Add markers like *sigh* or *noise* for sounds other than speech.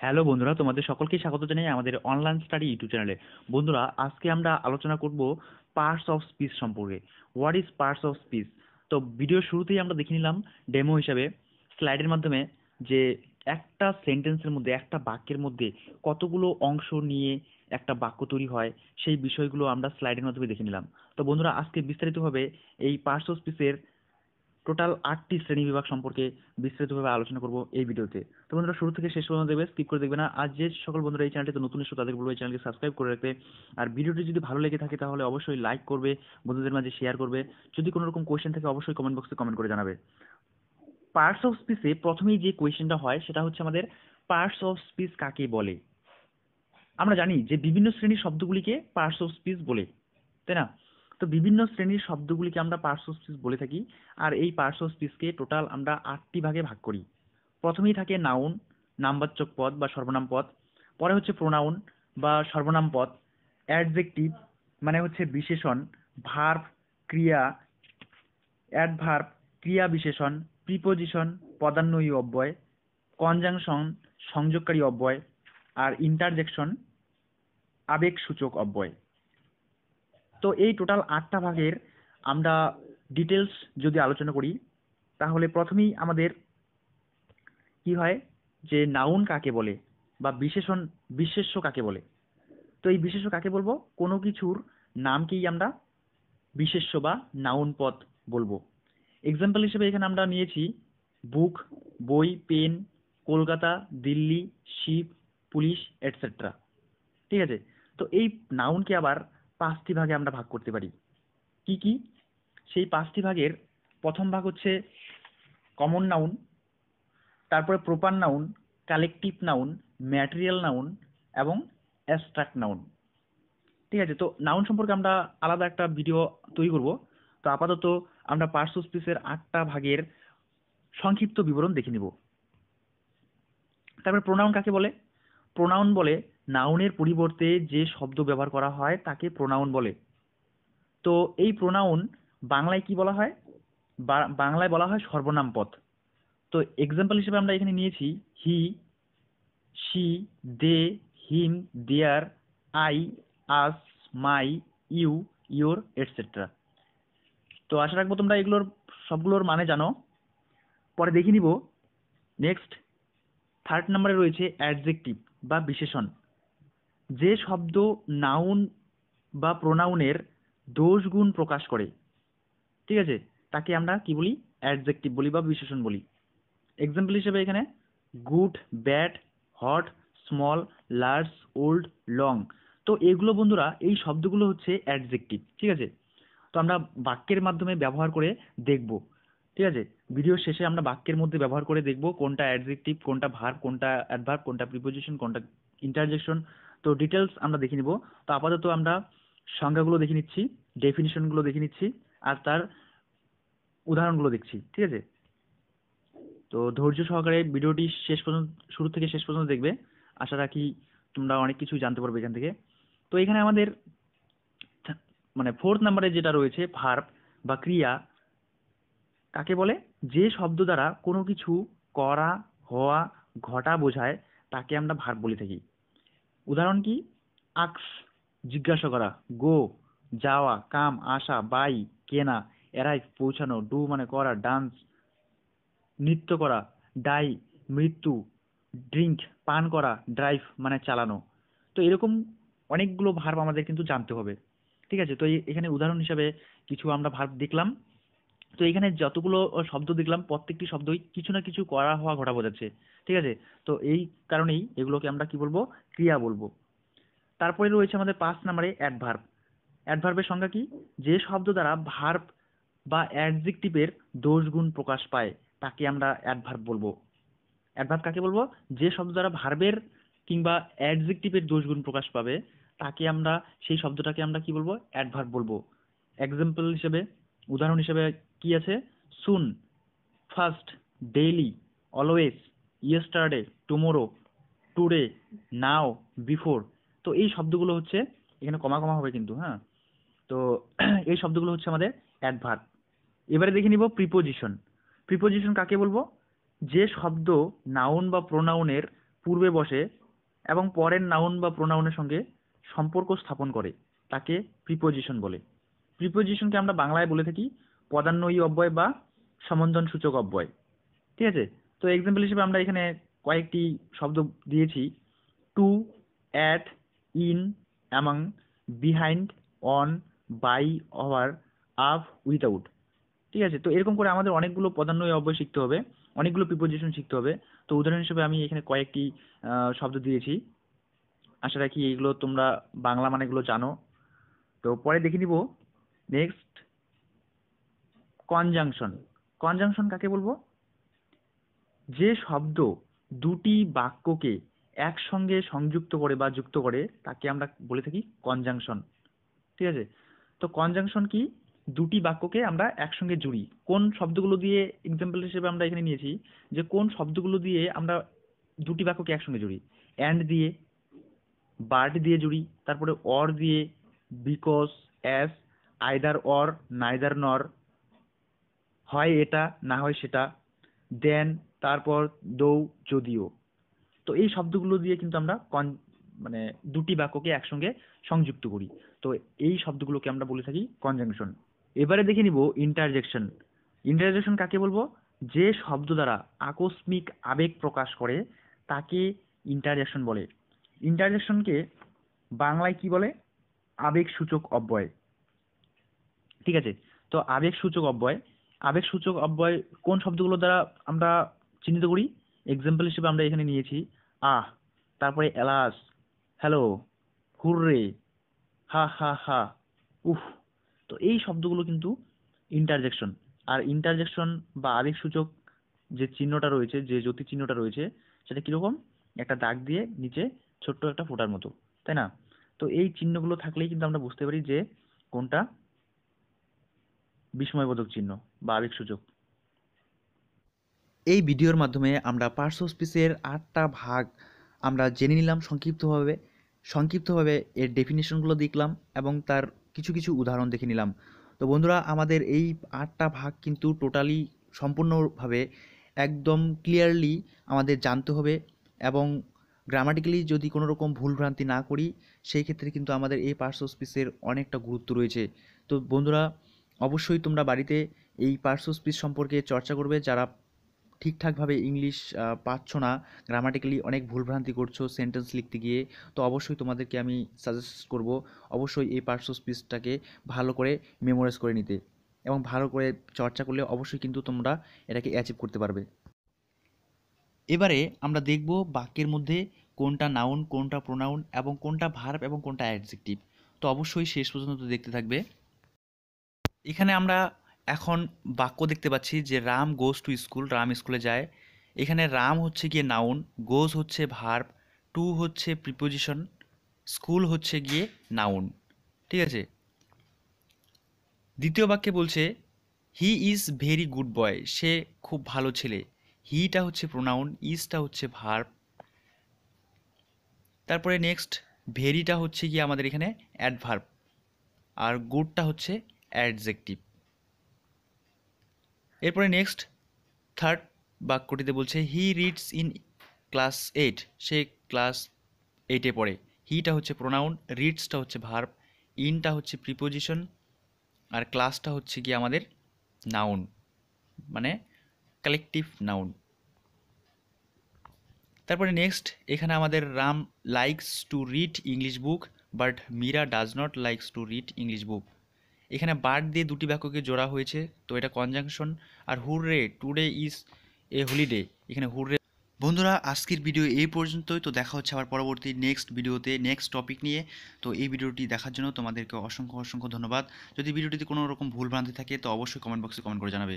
hello বন্ধুরা তোমাদের সকলকে স্বাগত জানাই আমাদের অনলাইন স্টাডি ইউটিউব চ্যানেলে বন্ধুরা আজকে আমরা আলোচনা করব পার্টস অফ স্পিচ সম্পর্কে what is parts of speech তো ভিডিও শুরুতেই আমরা দেখে নিলাম ডেমো হিসাবে স্লাইডের মাধ্যমে যে একটা সেন্টেন্সের মধ্যে একটা বাক্যের মধ্যে কতগুলো অংশ নিয়ে একটা বাক্য তৈরি হয় সেই বিষয়গুলো আমরা স্লাইডের মাধ্যমে দেখে নিলাম তো বন্ধুরা আজকে বিস্তারিতভাবে এই পার্টস অফ স্পিচের টোটাল আটটি শ্রেণী বিভাগ সম্পর্কে বিস্তারিতভাবে আলোচনা করব এই ভিডিওতে তো বন্ধুরা শুরু থেকে শেষ পর্যন্ত দেখবে স্কিপ করে দেখবে না আর যে সকল বন্ধুরা এই চ্যানেলটিতে নতুন এসে তাদের বলবো এই চ্যানেলকে সাবস্ক্রাইব করে রাখতে আর ভিডিওটি যদি ভালো লেগে থাকে তাহলে অবশ্যই লাইক করবে বন্ধুদের মাঝে শেয়ার করবে যদি কোনো রকম কোয়েশ্চেন থাকে অবশ্যই কমেন্ট বক্সে কমেন্ট করে জানাবে পার্টস অফ স্পিসে প্রথমেই যে কোয়েশ্চেনটা হয় সেটা হচ্ছে আমাদের পার্টস অফ স্পিস কাকে বলে আমরা জানি যে বিভিন্ন শ্রেণীর শব্দগুলিকে পার্টস অফ স্পিস বলে তাই না তো বিভিন্ন শ্রেণীর শব্দগুলিকে আমরা পার্শ্বস্পিস বলে থাকি আর এই পার্শ্বস্পিসকে টোটাল আমরা আটটি ভাগে ভাগ করি প্রথমেই থাকে নাউন নামবাচক পদ বা সর্বনাম পদ পরে হচ্ছে প্রোনাউন বা সর্বনাম পদ অ্যাডজেক্টিভ মানে হচ্ছে বিশেষণ ভার্ভ ক্রিয়া অ্যাডভার্ব ক্রিয়া বিশেষণ প্রিপোজিশন পদান্বয়ী অব্যয় কনজাংশন সংযোগকারী অব্যয় আর ইন্টারজেকশন আবেগসূচক অব্যয় তো এই টোটাল আটটা ভাগের আমরা ডিটেলস যদি আলোচনা করি তাহলে প্রথমেই আমাদের কি হয় যে নাউন কাকে বলে বা বিশেষণ বিশেষ্য কাকে বলে তো এই বিশেষ্য কাকে বলবো কোনো কিছুর নামকেই আমরা বিশেষ্য বা নাউন পথ বলবো এক্সাম্পল হিসেবে এখানে আমরা নিয়েছি বুক বই pen Kolkata Delhi ship police etcetera ঠিক আছে তো এই নাউনকে আবার পাঁচটি ভাগে আমরা ভাগ করতে পারি কি কি সেই পাঁচটি ভাগের প্রথম ভাগ হচ্ছে কমন নাউন তারপরে proper noun collective noun material noun এবং অ্যাস্ট্রাক্ট নাউন ঠিক আছে তো নাউন সম্পর্কে আমরা আলাদা একটা ভিডিও তৈরি করব তো আপাতত আমরা স্পিসের আটটা ভাগের সংক্ষিপ্ত বিবরণ দেখে নিব তারপরে প্রোনাউন কাকে বলে প্রোনাউন বলে নাউনের পরিবর্তে যে শব্দ ব্যবহার করা হয় তাকে প্রোনাউন বলে তো এই প্রোনাউন বাংলায় কি বলা হয় বাংলায় বলা হয় সর্বনাম পদ তো এক্সাম্পল হিসেবে আমরা এখানে নিয়েছি he she they him their I us my you your etcetera তো আশা রাখবো তোমরা এগুলোর সবগুলোর মানে জানো পরে দেখে নিব নেক্সট থার্ড নাম্বারে রয়েছে অ্যাডজেক্টিভ বা বিশেষণ যে শব্দ নাউন বা প্রোনাউনের দোষ গুণ প্রকাশ করে ঠিক আছে তাকে আমরা কি বলি অ্যাডজেক্টিভ বলি বা বিশেষণ বলি এক্সাম্পল হিসেবে এখানে good bad hot small large old long তো এগুলো বন্ধুরা এই শব্দগুলো হচ্ছে অ্যাডজেক্টিভ ঠিক আছে তো আমরা বাক্যের মাধ্যমে ব্যবহার করে দেখব ঠিক আছে ভিডিও শেষে আমরা বাক্যের মধ্যে ব্যবহার করে দেখব কোনটা অ্যাডজেক্টিভ কোনটা ভার্ব কোনটা অ্যাডভার্ব কোনটা প্রিপোজিশন কোনটা ইন্টারজেকশন তো ডিটেলস আমরা দেখে নিব তো আপাতত আমরা সংজ্ঞাগুলো দেখে নিচ্ছি ডেফিনিশনগুলো দেখে নিচ্ছি আর তার উদাহরণগুলো দেখছি ঠিক আছে তো ধৈর্য সহকারে ভিডিওটি শেষ পর্যন্ত শুরু থেকে শেষ পর্যন্ত দেখবে আশা রাখি তোমরা অনেক কিছুই জানতে পারবে এখান থেকে তো এখানে আমাদের মানে ফোর্থ নাম্বারে যেটা রয়েছে ভার্ব বা ক্রিয়া কাকে বলে যে শব্দ দ্বারা কোনো কিছু করা হওয়া ঘটা বোঝায় তাকে আমরা ভার্ব বলে থাকি উদাহরণ কি আক্স জিজ্ঞাসা করা গো যাওয়া কাম আসা বাই কেনা এরাই পৌঁছানো ডু মানে করা ডান্স নৃত্য করা ডাই মৃত্যু ড্রিঙ্ক পান করা ড্রাইভ মানে চালানো তো এরকম অনেকগুলো ভার্ব আমাদের কিন্তু জানতে হবে ঠিক আছে তো এখানে উদাহরণ হিসাবে কিছু আমরা ভার্ব দেখলাম তো এখানে যতগুলো শব্দ দেখলাম প্রত্যেকটি শব্দই কিছু না কিছু করা হওয়া ঘটা বোঝাচ্ছে ঠিক আছে তো এই কারণেই এগুলোকে আমরা কি বলবো ক্রিয়া বলবো তারপরে রয়েছে আমাদের পাঁচ নম্বরে অ্যাডভার্ব অ্যাডভার্বের সংজ্ঞা কি যে শব্দ দ্বারা ভার্ব বা অ্যাডজেক্টিভের দোষগুণ প্রকাশ পায় তাকে আমরা অ্যাডভার্ব বলবো অ্যাডভার্ব কাকে বলবো যে শব্দ দ্বারা ভার্বের কিংবা অ্যাডজেক্টিভের দোষগুণ প্রকাশ পাবে তাকে আমরা সেই শব্দটাকে আমরা কি বলবো অ্যাডভার্ব বলবো এক্সাম্পল হিসেবে উদাহরণ হিসেবে কি আছে soon first daily always yesterday tomorrow today now before তো এই শব্দগুলো হচ্ছে এখানে কমা কমা হবে কিন্তু হ্যাঁ তো *clears throat* এই শব্দগুলো হচ্ছে আমাদের অ্যাডভার্ট এবারে দেখে নিব প্রিপোজিশন প্রিপোজিশন কাকে বলবো যে শব্দ নাউন বা প্রোনাউনের পূর্বে বসে এবং পরের নাউন বা প্রোনাউনের সঙ্গে সম্পর্ক স্থাপন করে তাকে প্রিপোজিশন বলে প্রিপোজিশনকে আমরা বাংলায় বলে থাকি পদান্নয়ী অব্যয় বা সমন্ধন সূচক অব্যয় ঠিক আছে তো এক্সাম্পল হিসেবে আমরা এখানে কয়েকটি শব্দ দিয়েছি to at in among behind on by over up without ঠিক আছে তো এরকম করে আমাদের অনেকগুলো পদান্বয় অব্যয় শিখতে হবে অনেকগুলো প্রিপোজিশন শিখতে হবে তো উদাহরণ হিসেবে আমি এখানে কয়েকটি শব্দ দিয়েছি আশা রাখি এইগুলো তোমরা বাংলা মানেগুলো জানো তো পরে দেখে নিব নেক্সট কনজাংশন কনজাংশন কাকে বলবো যে শব্দ দুটি বাক্যকে একসঙ্গে সংযুক্ত করে বা যুক্ত করে তাকে আমরা বলে থাকি কনজাংশন ঠিক আছে তো কনজাংশন কি দুটি বাক্যকে আমরা একসঙ্গে জুড়ি কোন শব্দগুলো দিয়ে এক্সাম্পল হিসেবে আমরা এখানে নিয়েছি যে কোন শব্দগুলো দিয়ে আমরা দুটি বাক্যকে একসঙ্গে জুড়ি অ্যান্ড দিয়ে বার্ড দিয়ে জুড়ি তারপরে অর দিয়ে because as either or neither nor হয় এটা না হয় সেটা দেন তারপর দৌ যদিও তো এই শব্দগুলো দিয়ে কিন্তু আমরা কন মানে দুটি বাক্যকে একসঙ্গে সংযুক্ত করি তো এই শব্দগুলোকে আমরা বলে থাকি কনজাংশন এবারে দেখে নিব ইন্টারজেকশন ইন্টারজেকশন কাকে বলবো যে শব্দ দ্বারা আকস্মিক আবেগ প্রকাশ করে তাকে ইন্টারজেকশন বলে ইন্টারজেকশনকে বাংলায় কি বলে আবেগ সূচক অব্যয় ঠিক আছে তো আবেগ সূচক অব্যয় আবেগসূচক অব্যয় কোন শব্দগুলো দ্বারা আমরা চিহ্নিত করি এক্সাম্পল হিসেবে আমরা এখানে নিয়েছি আহ তারপরে alas hello hurray ha ha ha উফ তো এই শব্দগুলো কিন্তু ইন্টারজেকশন আর ইন্টারজেকশন বা আবেগসূচক যে চিহ্নটা রয়েছে যে জ্যোতি চিহ্নটা রয়েছে সেটা কীরকম একটা দাগ দিয়ে নিচে ছোট্ট একটা ফোটার মতো তাই না তো এই চিহ্নগুলো থাকলেই কিন্তু আমরা বুঝতে পারি যে কোনটা বিস্ময়বোধক চিহ্ন বা আবেগ সূচক এই ভিডিওর মাধ্যমে আমরা স্পিসের আটটা ভাগ আমরা জেনে নিলাম সংক্ষিপ্তভাবে সংক্ষিপ্তভাবে এর ডেফিনেশনগুলো দেখলাম এবং তার কিছু কিছু উদাহরণ দেখে নিলাম তো বন্ধুরা আমাদের এই আটটা ভাগ কিন্তু টোটালি সম্পূর্ণভাবে একদম ক্লিয়ারলি আমাদের জানতে হবে এবং গ্রামাটিক্যালি যদি কোনো রকম ভুলভ্রান্তি না করি সেই ক্ষেত্রে কিন্তু আমাদের এই স্পিসের অনেকটা গুরুত্ব রয়েছে তো বন্ধুরা অবশ্যই তোমরা বাড়িতে এই পার্সো স্পিচ সম্পর্কে চর্চা করবে যারা ঠিকঠাকভাবে ইংলিশ পাচ্ছ না গ্রামাটিক্যালি অনেক ভুলভ্রান্তি করছো সেন্টেন্স লিখতে গিয়ে তো অবশ্যই তোমাদেরকে আমি সাজেস্ট করব অবশ্যই এই পার্সো স্পিচটাকে ভালো করে মেমোরাইজ করে নিতে এবং ভালো করে চর্চা করলে অবশ্যই কিন্তু তোমরা এটাকে অ্যাচিভ করতে পারবে এবারে আমরা দেখব বাক্যের মধ্যে কোনটা নাউন কোনটা প্রোনাউন এবং কোনটা ভার্ব এবং কোনটা অ্যাডজেক্টিভ তো অবশ্যই শেষ পর্যন্ত দেখতে থাকবে এখানে আমরা এখন বাক্য দেখতে পাচ্ছি যে Ram goes to school Ram স্কুলে যায় এখানে রাম হচ্ছে গিয়ে নাউন গোজ হচ্ছে ভার্ব টু হচ্ছে প্রিপোজিশন স্কুল হচ্ছে গিয়ে নাউন ঠিক আছে দ্বিতীয় বাক্যে বলছে he is very good boy সে খুব ভালো ছেলে হিটা হচ্ছে প্রোনাউন ইজটা হচ্ছে ভার্ব তারপরে নেক্সট ভেরিটা হচ্ছে গিয়ে আমাদের এখানে অ্যাডভার্ব আর গুডটা হচ্ছে অ্যাডজেক্টিভ এরপরে নেক্সট থার্ড বাক্যটিতে বলছে he reads in class eight সে ক্লাস এইটে পড়ে হিটা হচ্ছে প্রোনাউন রিডসটা হচ্ছে ভার্ব ইনটা হচ্ছে প্রিপোজিশন আর ক্লাসটা হচ্ছে কি আমাদের নাউন মানে কালেকটিভ নাউন তারপরে নেক্সট এখানে আমাদের Ram likes to read English book but Meera does not likes to read English book এখানে বার্ড দিয়ে দুটি বাক্যকে জোড়া হয়েছে তো এটা কনজাংশন আর hurray today is a holiday এখানে হুররে বন্ধুরা আজকের ভিডিও এই পর্যন্তই তো দেখা হচ্ছে আবার পরবর্তী নেক্সট ভিডিওতে নেক্সট টপিক নিয়ে তো এই ভিডিওটি দেখার জন্য তোমাদেরকে অসংখ্য অসংখ্য ধন্যবাদ যদি ভিডিওটিতে কোনো রকম ভুল ভ্রান্তি থাকে তো অবশ্যই কমেন্ট বক্সে কমেন্ট করে জানাবে